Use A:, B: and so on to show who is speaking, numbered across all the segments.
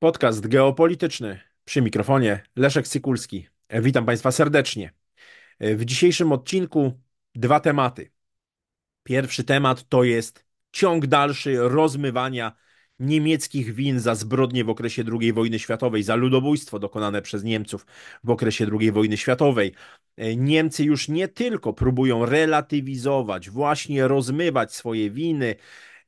A: Podcast geopolityczny przy mikrofonie Leszek Sykulski. Witam Państwa serdecznie. W dzisiejszym odcinku dwa tematy. Pierwszy temat to jest ciąg dalszy rozmywania niemieckich win za zbrodnie w okresie II wojny światowej, za ludobójstwo dokonane przez Niemców w okresie II wojny światowej. Niemcy już nie tylko próbują relatywizować, właśnie rozmywać swoje winy,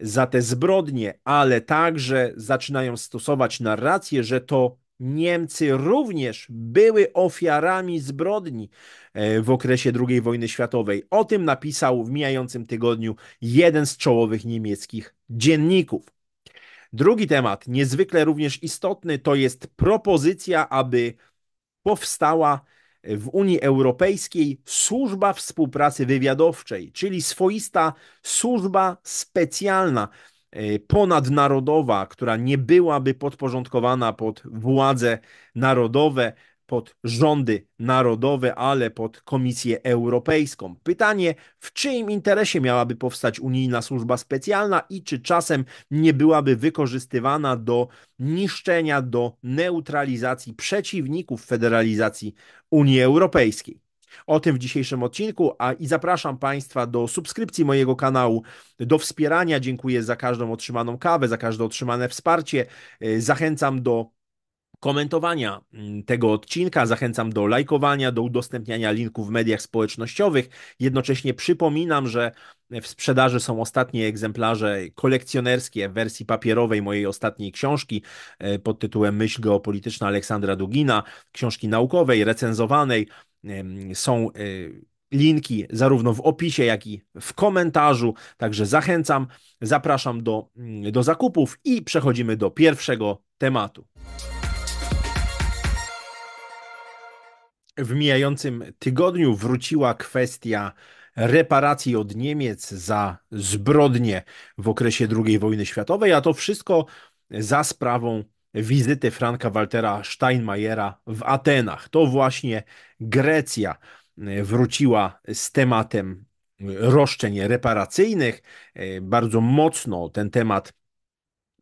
A: za te zbrodnie, ale także zaczynają stosować narrację, że to Niemcy również były ofiarami zbrodni e, w okresie II wojny światowej. O tym napisał w mijającym tygodniu jeden z czołowych niemieckich dzienników. Drugi temat, niezwykle również istotny, to jest propozycja, aby powstała w Unii Europejskiej służba współpracy wywiadowczej, czyli swoista służba specjalna, e, ponadnarodowa, która nie byłaby podporządkowana pod władze narodowe, pod rządy narodowe, ale pod Komisję Europejską. Pytanie, w czyim interesie miałaby powstać unijna służba specjalna i czy czasem nie byłaby wykorzystywana do niszczenia, do neutralizacji przeciwników federalizacji Unii Europejskiej. O tym w dzisiejszym odcinku, a i zapraszam Państwa do subskrypcji mojego kanału, do wspierania. Dziękuję za każdą otrzymaną kawę, za każde otrzymane wsparcie. Yy, zachęcam do komentowania mm, tego odcinka. Zachęcam do lajkowania, do udostępniania linków w mediach społecznościowych. Jednocześnie przypominam, że w sprzedaży są ostatnie egzemplarze kolekcjonerskie w wersji papierowej mojej ostatniej książki e, pod tytułem Myśl geopolityczna Aleksandra Dugina, książki naukowej, recenzowanej. Są e, linki zarówno w opisie, jak i w komentarzu. Także zachęcam, zapraszam do, mm, do zakupów i przechodzimy do pierwszego tematu. W mijającym tygodniu wróciła kwestia reparacji od Niemiec za zbrodnie w okresie II wojny światowej, a to wszystko za sprawą wizyty Franka Waltera Steinmeiera w Atenach. To właśnie Grecja e, wróciła z tematem roszczeń reparacyjnych. E, bardzo mocno ten temat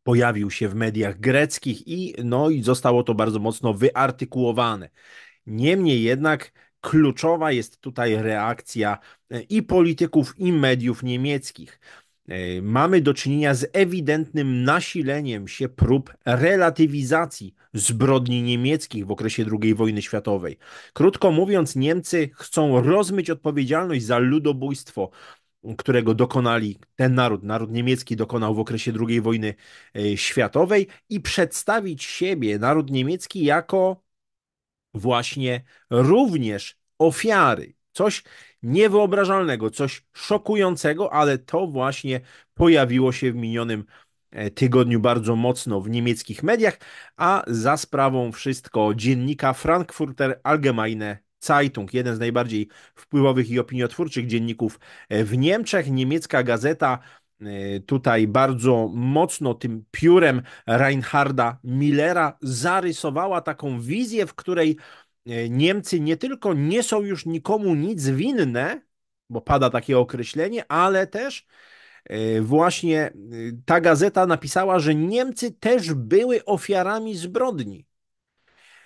A: pojawił się w mediach greckich i, no, i zostało to bardzo mocno wyartykułowane. Niemniej jednak kluczowa jest tutaj reakcja e, i polityków, i mediów niemieckich. E, mamy do czynienia z ewidentnym nasileniem się prób relatywizacji zbrodni niemieckich w okresie II wojny światowej. Krótko mówiąc, Niemcy chcą rozmyć odpowiedzialność za ludobójstwo, którego dokonali ten naród, naród niemiecki dokonał w okresie II wojny e, światowej i przedstawić siebie, naród niemiecki, jako właśnie również ofiary. Coś niewyobrażalnego, coś szokującego, ale to właśnie pojawiło się w minionym e, tygodniu bardzo mocno w niemieckich mediach, a za sprawą wszystko dziennika Frankfurter Allgemeine Zeitung, jeden z najbardziej wpływowych i opiniotwórczych dzienników e, w Niemczech. Niemiecka gazeta Y, tutaj bardzo mocno tym piórem Reinharda Millera zarysowała taką wizję, w której y, Niemcy nie tylko nie są już nikomu nic winne, bo pada takie określenie, ale też y, właśnie ta gazeta napisała, że Niemcy też były ofiarami zbrodni,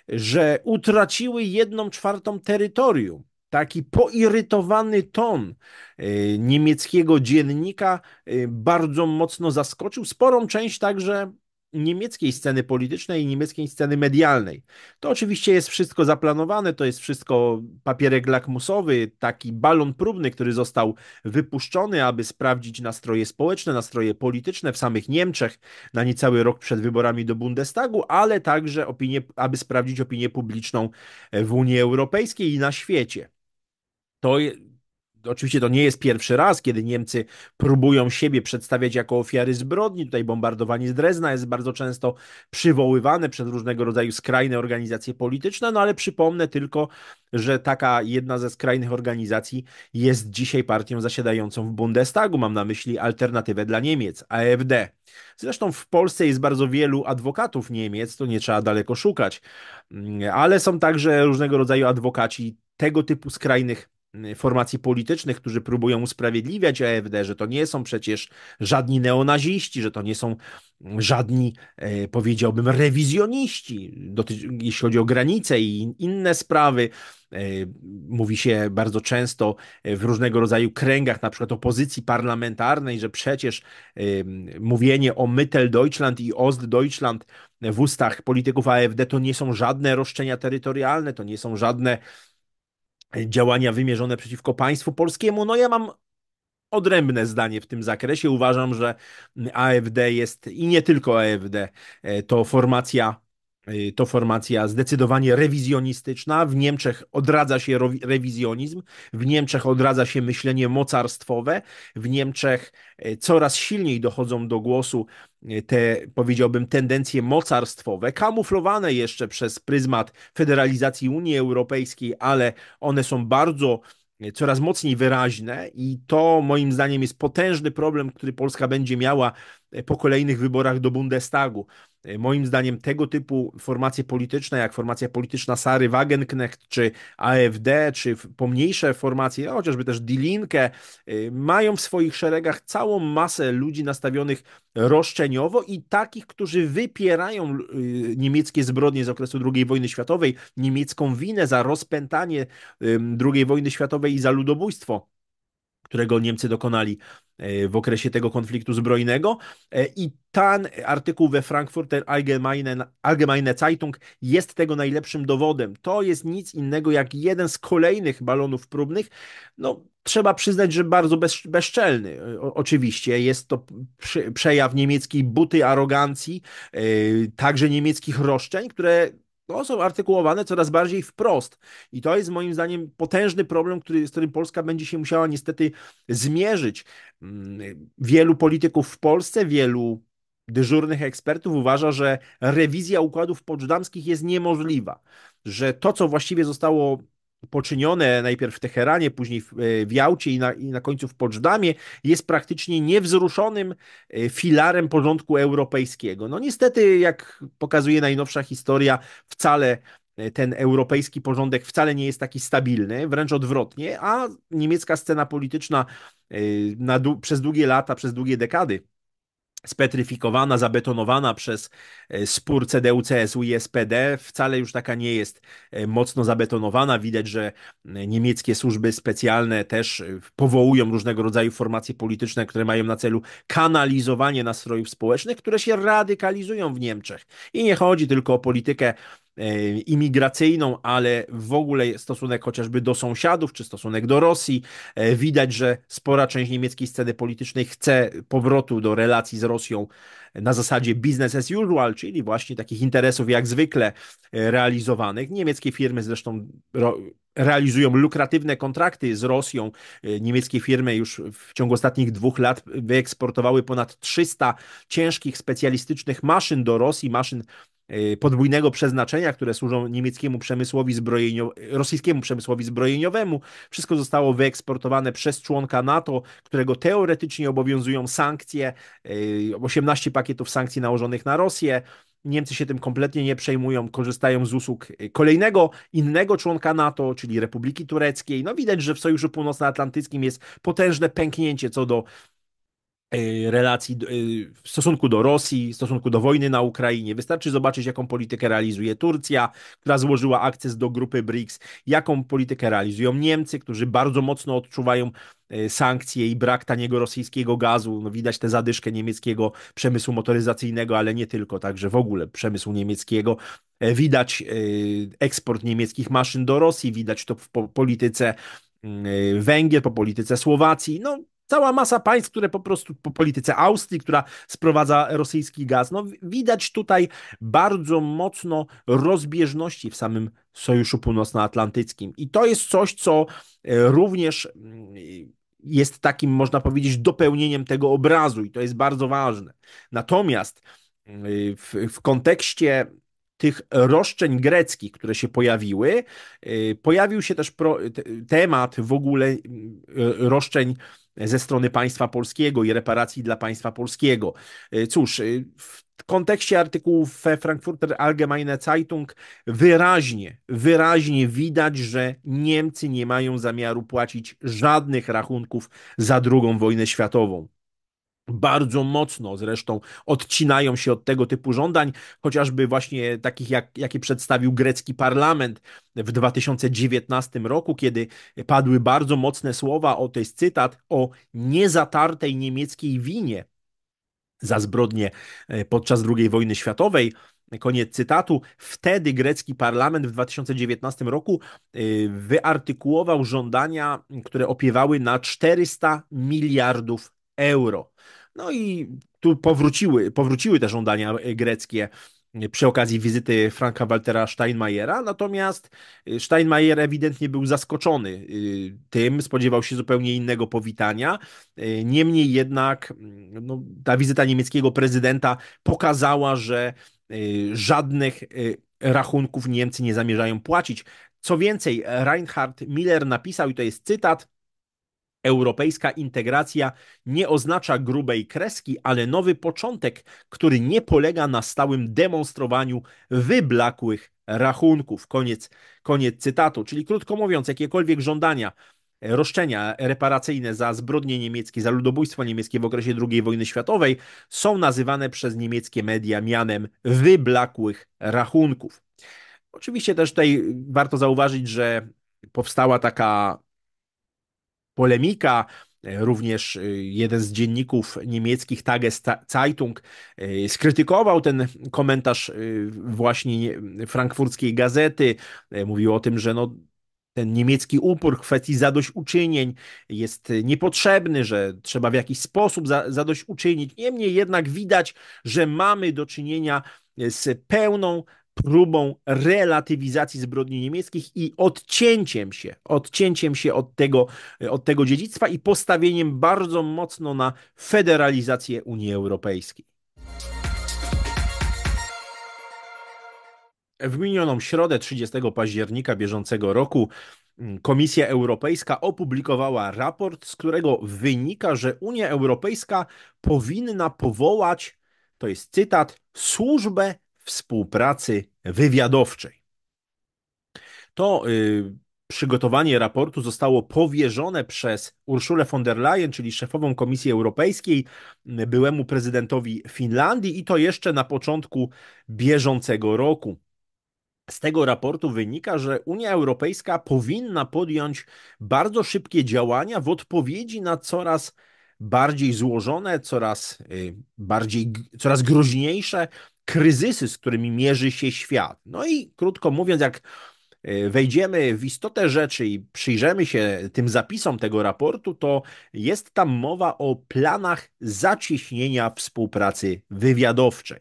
A: że utraciły jedną czwartą terytorium Taki poirytowany ton e, niemieckiego dziennika e, bardzo mocno zaskoczył sporą część także niemieckiej sceny politycznej i niemieckiej sceny medialnej. To oczywiście jest wszystko zaplanowane, to jest wszystko papierek lakmusowy, taki balon próbny, który został wypuszczony, aby sprawdzić nastroje społeczne, nastroje polityczne w samych Niemczech na niecały rok przed wyborami do Bundestagu, ale także opinię, aby sprawdzić opinię publiczną e, w Unii Europejskiej i na świecie to oczywiście to nie jest pierwszy raz, kiedy Niemcy próbują siebie przedstawiać jako ofiary zbrodni. Tutaj bombardowanie z Drezna jest bardzo często przywoływane przez różnego rodzaju skrajne organizacje polityczne, no ale przypomnę tylko, że taka jedna ze skrajnych organizacji jest dzisiaj partią zasiadającą w Bundestagu. Mam na myśli alternatywę dla Niemiec, AfD. Zresztą w Polsce jest bardzo wielu adwokatów Niemiec, to nie trzeba daleko szukać, mm, ale są także różnego rodzaju adwokaci tego typu skrajnych Y, formacji politycznych, którzy próbują usprawiedliwiać AfD, że to nie są przecież żadni neonaziści, że to nie są żadni, e, powiedziałbym, rewizjoniści, jeśli chodzi o granice i inne sprawy. E, mówi się bardzo często e, w różnego rodzaju kręgach, na przykład opozycji parlamentarnej, że przecież mówienie o Deutschland i Ostdeutschland w ustach polityków AfD to nie są żadne roszczenia terytorialne, to nie są żadne działania wymierzone przeciwko państwu polskiemu. No ja mam odrębne zdanie w tym zakresie. Uważam, że AFD jest i nie tylko AFD, e, to formacja Y, to formacja zdecydowanie rewizjonistyczna. W Niemczech odradza się rewizjonizm, w Niemczech odradza się myślenie mocarstwowe, w Niemczech y, coraz silniej dochodzą do głosu y, te, powiedziałbym, tendencje mocarstwowe, kamuflowane jeszcze przez pryzmat federalizacji Unii Europejskiej, ale one są bardzo coraz mocniej wyraźne i to moim zdaniem jest potężny problem, który Polska będzie miała E, po kolejnych wyborach do Bundestagu. E, moim zdaniem tego typu formacje polityczne, jak formacja polityczna Sary Wagenknecht, czy AfD, czy pomniejsze formacje, chociażby też Dilinkę, e, mają w swoich szeregach całą masę ludzi nastawionych roszczeniowo i takich, którzy wypierają y, niemieckie zbrodnie z okresu II wojny światowej, niemiecką winę za rozpętanie II wojny światowej i za ludobójstwo którego Niemcy dokonali e, w okresie tego konfliktu zbrojnego. E, I ten artykuł we Frankfurter Allgemeine, Allgemeine Zeitung jest tego najlepszym dowodem. To jest nic innego jak jeden z kolejnych balonów próbnych. No, trzeba przyznać, że bardzo bez, bezczelny. E, o, oczywiście jest to przejaw niemieckiej buty arogancji, yy, także niemieckich roszczeń, które to no, są artykułowane coraz bardziej wprost. I to jest moim zdaniem potężny problem, który, z którym Polska będzie się musiała niestety zmierzyć. Mm, wielu polityków w Polsce, wielu dyżurnych ekspertów uważa, że rewizja układów poczdamskich jest niemożliwa, że to, co właściwie zostało poczynione najpierw w Teheranie, później w, e, w Jałcie i na, i na końcu w Poczdamie, jest praktycznie niewzruszonym e, filarem porządku europejskiego. No niestety, jak pokazuje najnowsza historia, wcale e, ten europejski porządek wcale nie jest taki stabilny, wręcz odwrotnie, a niemiecka scena polityczna na przez długie lata, przez długie dekady spetryfikowana, zabetonowana przez e, spór CDU, CSU i SPD, wcale już taka nie jest e, mocno zabetonowana. Widać, że e, niemieckie służby specjalne też powołują różnego rodzaju formacje polityczne, które mają na celu kanalizowanie nastrojów społecznych, które się radykalizują w Niemczech. I nie chodzi tylko o politykę E, imigracyjną, ale w ogóle stosunek chociażby do sąsiadów, czy stosunek do Rosji. E, widać, że spora część niemieckiej sceny politycznej chce powrotu do relacji z Rosją na zasadzie business as usual, czyli właśnie takich interesów jak zwykle e, realizowanych. Niemieckie firmy zresztą realizują lukratywne kontrakty z Rosją. Niemieckie firmy już w ciągu ostatnich dwóch lat wyeksportowały ponad 300 ciężkich, specjalistycznych maszyn do Rosji, maszyn Y, podwójnego przeznaczenia, które służą niemieckiemu przemysłowi zbrojeniowemu, rosyjskiemu przemysłowi zbrojeniowemu. Wszystko zostało wyeksportowane przez członka NATO, którego teoretycznie obowiązują sankcje, 18 y, pakietów sankcji nałożonych na Rosję. Niemcy się tym kompletnie nie przejmują, korzystają z usług y, kolejnego, innego członka NATO, czyli Republiki Tureckiej. No widać, że w Sojuszu Północnoatlantyckim jest potężne pęknięcie co do Y, relacji, y, w stosunku do Rosji, w stosunku do wojny na Ukrainie. Wystarczy zobaczyć, jaką politykę realizuje Turcja, która złożyła akces do grupy BRICS, jaką politykę realizują Niemcy, którzy bardzo mocno odczuwają y, sankcje i brak taniego rosyjskiego gazu. No, widać tę zadyszkę niemieckiego przemysłu motoryzacyjnego, ale nie tylko, także w ogóle przemysłu niemieckiego. E, widać eksport niemieckich maszyn do Rosji, widać to w polityce mm, Węgier, po polityce Słowacji. No, cała masa państw, które po prostu po polityce Austrii, która sprowadza rosyjski gaz. No, widać tutaj bardzo mocno rozbieżności w samym Sojuszu Północnoatlantyckim. I to jest coś, co e, również mm, jest takim, można powiedzieć, dopełnieniem tego obrazu, i to jest bardzo ważne. Natomiast y, w, w kontekście tych roszczeń greckich, które się pojawiły, y, pojawił się też pro, temat w ogóle y, roszczeń ze strony państwa polskiego i reparacji dla państwa polskiego. E, cóż, e, w kontekście artykułów we Frankfurter Allgemeine Zeitung wyraźnie, wyraźnie widać, że Niemcy nie mają zamiaru płacić żadnych rachunków za II wojnę światową bardzo mocno zresztą odcinają się od tego typu żądań, chociażby właśnie takich, jak, jakie przedstawił grecki parlament w 2019 roku, kiedy padły bardzo mocne słowa, o to jest cytat, o niezatartej niemieckiej winie za zbrodnie e, podczas II wojny światowej. Koniec cytatu. Wtedy grecki parlament w 2019 roku e, wyartykułował żądania, które opiewały na 400 miliardów euro. No i tu powróciły, powróciły te żądania e, greckie e, przy okazji wizyty Franka Waltera Steinmeiera, natomiast e, Steinmeier ewidentnie był zaskoczony tym, spodziewał się zupełnie innego powitania. Niemniej jednak mm, no, ta wizyta niemieckiego prezydenta pokazała, że żadnych rachunków Niemcy nie zamierzają płacić. Co więcej, Reinhard Miller napisał, i to jest cytat, Europejska integracja nie oznacza grubej kreski, ale nowy początek, który nie polega na stałym demonstrowaniu wyblakłych rachunków. Koniec, koniec cytatu. Czyli krótko mówiąc, jakiekolwiek żądania roszczenia reparacyjne za zbrodnie niemieckie, za ludobójstwo niemieckie w okresie II wojny światowej są nazywane przez niemieckie media mianem wyblakłych rachunków. Oczywiście też tutaj warto zauważyć, że powstała taka polemika. E, również e, jeden z dzienników niemieckich, Tages Zeitung, e, skrytykował ten komentarz właśnie frankfurckiej gazety. Mówił o tym, że no, ten niemiecki upór w kwestii zadośćuczynień jest niepotrzebny, że trzeba w jakiś sposób zadośćuczynić. Niemniej jednak widać, że mamy do czynienia z pełną próbą relatywizacji zbrodni niemieckich i odcięciem się, odcięciem się od tego, od tego dziedzictwa i postawieniem bardzo mocno na federalizację Unii Europejskiej. W minioną środę 30 października bieżącego roku mm, Komisja Europejska opublikowała raport, z którego wynika, że Unia Europejska powinna powołać, to jest cytat, służbę współpracy wywiadowczej. To y, przygotowanie raportu zostało powierzone przez Urszulę von der Leyen, czyli szefową Komisji Europejskiej, y, byłemu prezydentowi Finlandii i to jeszcze na początku bieżącego roku. Z tego raportu wynika, że Unia Europejska powinna podjąć bardzo szybkie działania w odpowiedzi na coraz bardziej złożone, coraz y, bardziej coraz groźniejsze kryzysy, z którymi mierzy się świat. No i krótko mówiąc, jak e, wejdziemy w istotę rzeczy i przyjrzymy się tym zapisom tego raportu, to jest tam mowa o planach zacieśnienia współpracy wywiadowczej.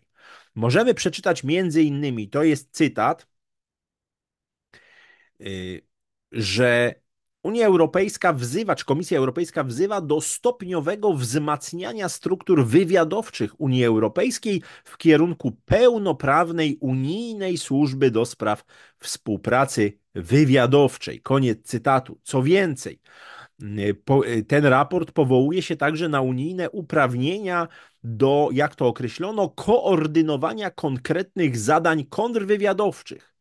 A: Możemy przeczytać między innymi, to jest cytat, e, że Unia Europejska wzywa, czy Komisja Europejska wzywa do stopniowego wzmacniania struktur wywiadowczych Unii Europejskiej w kierunku pełnoprawnej unijnej służby do spraw współpracy wywiadowczej. Koniec cytatu. Co więcej, ten raport powołuje się także na unijne uprawnienia do, jak to określono, koordynowania konkretnych zadań kontrwywiadowczych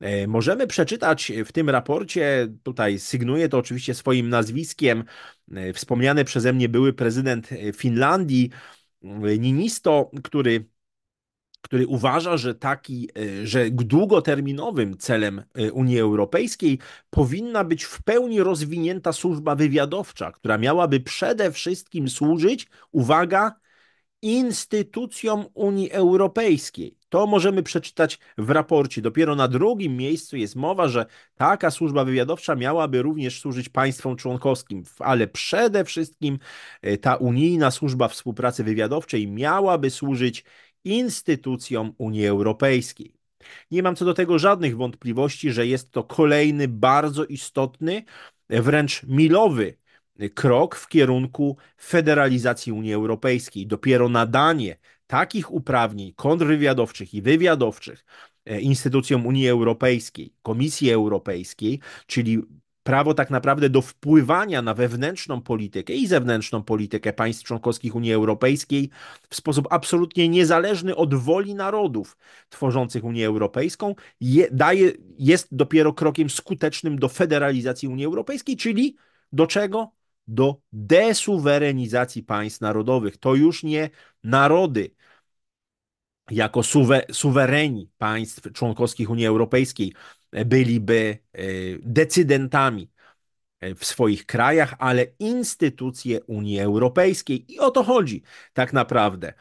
A: E, możemy przeczytać w tym raporcie, tutaj sygnuję to oczywiście swoim nazwiskiem, e, wspomniany przeze mnie były prezydent e, Finlandii, Ninisto, który który uważa, że taki, że długoterminowym celem Unii Europejskiej powinna być w pełni rozwinięta służba wywiadowcza, która miałaby przede wszystkim służyć, uwaga, instytucjom Unii Europejskiej. To możemy przeczytać w raporcie. Dopiero na drugim miejscu jest mowa, że taka służba wywiadowcza miałaby również służyć państwom członkowskim, ale przede wszystkim e, ta unijna służba współpracy wywiadowczej miałaby służyć instytucjom Unii Europejskiej. Nie mam co do tego żadnych wątpliwości, że jest to kolejny bardzo istotny, e, wręcz milowy krok w kierunku federalizacji Unii Europejskiej. Dopiero nadanie takich uprawnień kontrwywiadowczych i wywiadowczych e, instytucjom Unii Europejskiej, Komisji Europejskiej, czyli prawo tak naprawdę do wpływania na wewnętrzną politykę i zewnętrzną politykę państw członkowskich Unii Europejskiej w sposób absolutnie niezależny od woli narodów tworzących Unię Europejską, je, daje, jest dopiero krokiem skutecznym do federalizacji Unii Europejskiej, czyli do czego? do desuwerenizacji państw narodowych. To już nie narody jako suwe, suwereni państw członkowskich Unii Europejskiej byliby e, decydentami e, w swoich krajach, ale instytucje Unii Europejskiej. I o to chodzi tak naprawdę.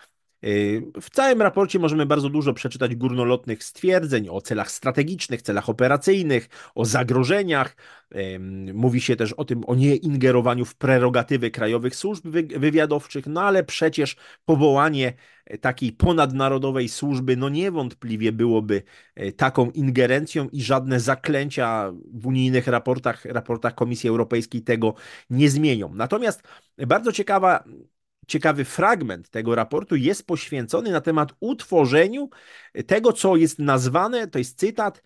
A: Y, w całym raporcie możemy bardzo dużo przeczytać górnolotnych stwierdzeń o celach strategicznych, celach operacyjnych, o zagrożeniach. Mówi się też o tym, o nieingerowaniu w prerogatywy krajowych służb wywiadowczych, no ale przecież powołanie e, takiej ponadnarodowej służby, no niewątpliwie byłoby e, taką ingerencją i żadne zaklęcia w unijnych raportach, raportach Komisji Europejskiej tego nie zmienią. Natomiast bardzo ciekawa ciekawy fragment tego raportu jest poświęcony na temat utworzeniu tego, co jest nazwane, to jest cytat,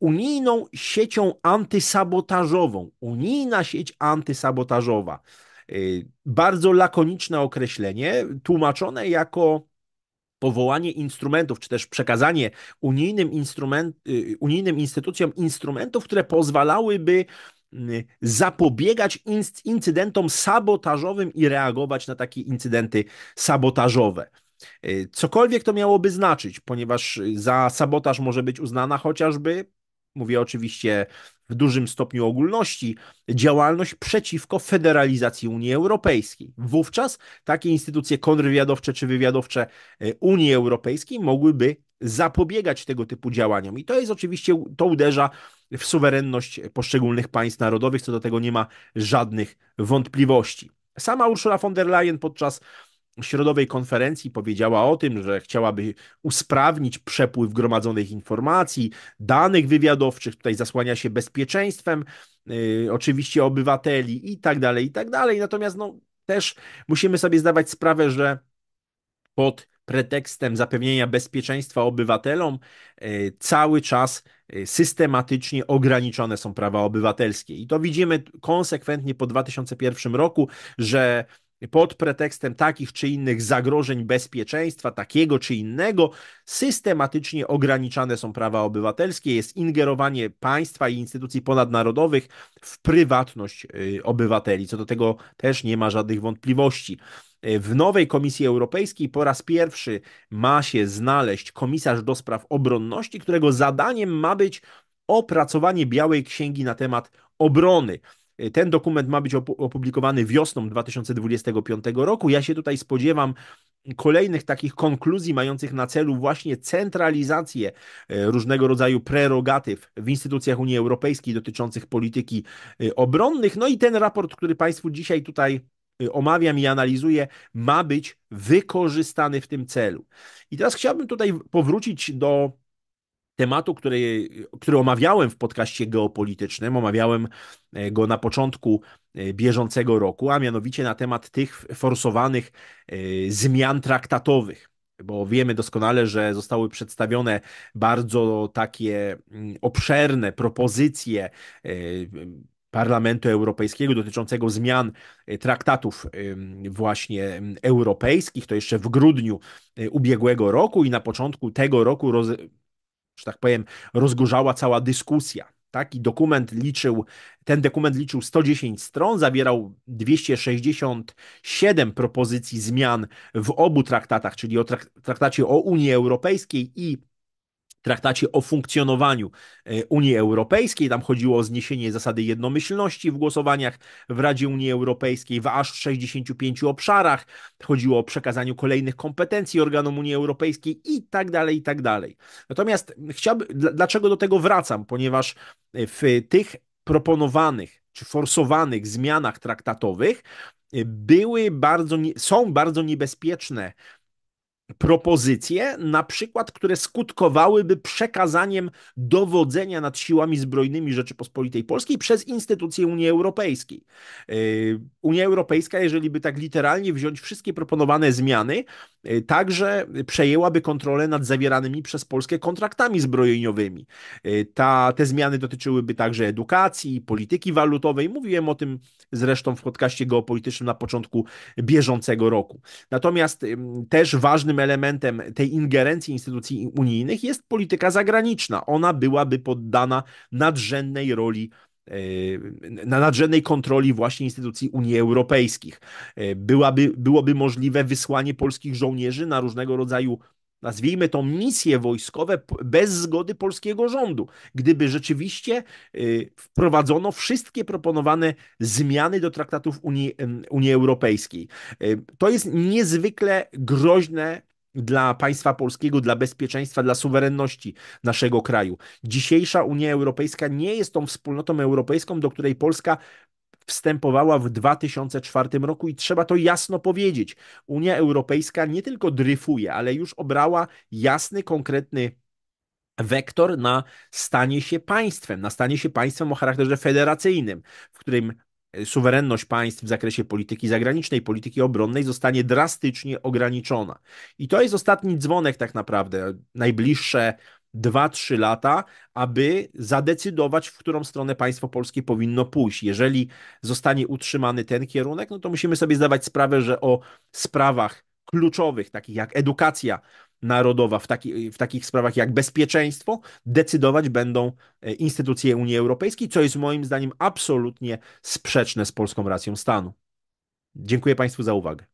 A: unijną siecią antysabotażową. Unijna sieć antysabotażowa. Y, bardzo lakoniczne określenie, tłumaczone jako powołanie instrumentów, czy też przekazanie unijnym, instrument, y, unijnym instytucjom instrumentów, które pozwalałyby Y, zapobiegać incydentom sabotażowym i reagować na takie incydenty sabotażowe. Y, cokolwiek to miałoby znaczyć, ponieważ y, za sabotaż może być uznana chociażby, mówię oczywiście w dużym stopniu ogólności, działalność przeciwko federalizacji Unii Europejskiej. Wówczas takie instytucje kontrwywiadowcze czy wywiadowcze Unii Europejskiej mogłyby zapobiegać tego typu działaniom. I to jest oczywiście, to uderza w suwerenność poszczególnych państw narodowych, co do tego nie ma żadnych wątpliwości. Sama Ursula von der Leyen podczas środowej konferencji powiedziała o tym, że chciałaby usprawnić przepływ gromadzonych informacji, danych wywiadowczych, tutaj zasłania się bezpieczeństwem, yy, oczywiście obywateli i tak dalej, i tak dalej. Natomiast no, też musimy sobie zdawać sprawę, że pod pretekstem zapewnienia bezpieczeństwa obywatelom e, cały czas e, systematycznie ograniczone są prawa obywatelskie. I to widzimy konsekwentnie po 2001 roku, że pod pretekstem takich czy innych zagrożeń bezpieczeństwa, takiego czy innego, systematycznie ograniczane są prawa obywatelskie, jest ingerowanie państwa i instytucji ponadnarodowych w prywatność e, obywateli. Co do tego też nie ma żadnych wątpliwości. W nowej Komisji Europejskiej po raz pierwszy ma się znaleźć komisarz do spraw obronności, którego zadaniem ma być opracowanie białej księgi na temat obrony. Ten dokument ma być opublikowany wiosną 2025 roku. Ja się tutaj spodziewam kolejnych takich konkluzji mających na celu właśnie centralizację e, różnego rodzaju prerogatyw w instytucjach Unii Europejskiej dotyczących polityki e, obronnych. No i ten raport, który Państwu dzisiaj tutaj Y, omawiam i analizuję, ma być wykorzystany w tym celu. I teraz chciałbym tutaj powrócić do tematu, który, który omawiałem w podcaście geopolitycznym, omawiałem e, go na początku e, bieżącego roku, a mianowicie na temat tych forsowanych e, zmian traktatowych bo wiemy doskonale, że zostały przedstawione bardzo takie mm, obszerne propozycje Parlamentu Europejskiego dotyczącego zmian y, traktatów właśnie europejskich, to jeszcze w grudniu y, ubiegłego roku i na początku tego roku, roz, że tak powiem, rozgorzała cała dyskusja. Taki dokument liczył, ten dokument liczył 110 stron, zawierał 267 propozycji zmian w obu traktatach, czyli o traktacie o Unii Europejskiej i traktacie o funkcjonowaniu e, Unii Europejskiej. Tam chodziło o zniesienie zasady jednomyślności w głosowaniach w Radzie Unii Europejskiej w aż 65 obszarach. Chodziło o przekazaniu kolejnych kompetencji organom Unii Europejskiej i tak dalej, i tak dalej. Natomiast chciałbym, dlaczego do tego wracam? Ponieważ e, w tych proponowanych czy forsowanych zmianach traktatowych e, były bardzo, są bardzo niebezpieczne propozycje, na przykład, które skutkowałyby przekazaniem dowodzenia nad siłami zbrojnymi Rzeczypospolitej Polskiej przez instytucje Unii Europejskiej. E, Unia Europejska, jeżeli by tak literalnie wziąć wszystkie proponowane zmiany, e, także przejęłaby kontrolę nad zawieranymi przez Polskę kontraktami zbrojeniowymi. E, ta, te zmiany dotyczyłyby także edukacji, polityki walutowej. Mówiłem o tym zresztą w podcaście geopolitycznym na początku bieżącego roku. Natomiast też ważnym elementem tej ingerencji instytucji unijnych jest polityka zagraniczna. Ona byłaby poddana nadrzędnej roli e, na nadrzędnej kontroli właśnie instytucji Unii Europejskich. E, byłaby, byłoby możliwe wysłanie polskich żołnierzy na różnego rodzaju nazwijmy to misje wojskowe bez zgody polskiego rządu, gdyby rzeczywiście e, wprowadzono wszystkie proponowane zmiany do traktatów Unii, Unii Europejskiej. To jest niezwykle groźne dla państwa polskiego, dla bezpieczeństwa, dla suwerenności naszego kraju. Dzisiejsza Unia Europejska nie jest tą wspólnotą europejską, do której Polska wstępowała w 2004 roku i trzeba to jasno powiedzieć. Unia Europejska nie tylko dryfuje, ale już obrała jasny, konkretny wektor na stanie się państwem, na stanie się państwem o charakterze federacyjnym, w którym suwerenność państw w zakresie polityki zagranicznej, polityki obronnej zostanie drastycznie ograniczona. I to jest ostatni dzwonek, tak naprawdę, najbliższe 2-3 lata, aby zadecydować, w którą stronę państwo polskie powinno pójść. Jeżeli zostanie utrzymany ten kierunek, no to musimy sobie zdawać sprawę, że o sprawach kluczowych, takich jak edukacja, narodowa w, taki, w takich sprawach jak bezpieczeństwo decydować będą e, instytucje Unii Europejskiej, co jest moim zdaniem absolutnie sprzeczne z polską racją stanu. Dziękuję Państwu za uwagę.